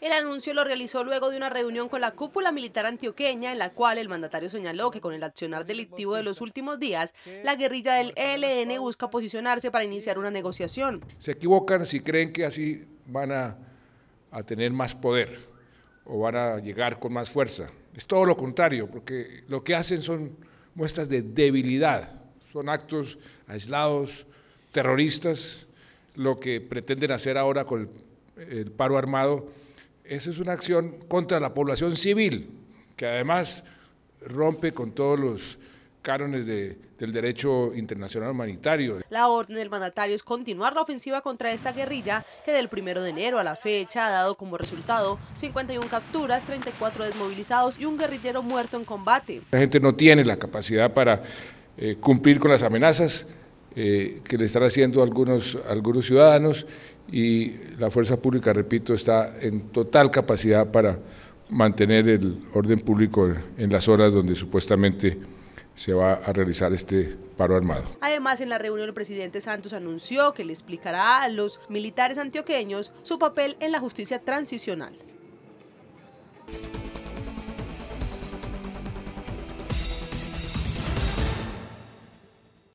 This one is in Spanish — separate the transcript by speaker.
Speaker 1: El anuncio lo realizó luego de una reunión con la cúpula militar antioqueña en la cual el mandatario señaló que con el accionar delictivo de los últimos días, la guerrilla del ELN busca posicionarse para iniciar una negociación.
Speaker 2: Se equivocan si creen que así van a, a tener más poder o van a llegar con más fuerza. Es todo lo contrario, porque lo que hacen son muestras de debilidad son actos aislados, terroristas, lo que pretenden hacer ahora con el, paro armado. Esa es una acción contra la población civil, que además rompe con todos los cánones de, del derecho internacional humanitario.
Speaker 1: La orden del mandatario es continuar la ofensiva contra esta guerrilla que del 1 de enero a la fecha ha dado como resultado 51 capturas, 34 desmovilizados y un guerrillero muerto en combate.
Speaker 2: La gente no tiene la capacidad para eh, cumplir con las amenazas eh, que le están haciendo algunos, algunos ciudadanos y la fuerza pública, repito, está en total capacidad para mantener el orden público en las horas donde supuestamente se va a realizar este paro armado.
Speaker 1: Además, en la reunión el presidente Santos anunció que le explicará a los militares antioqueños su papel en la justicia transicional.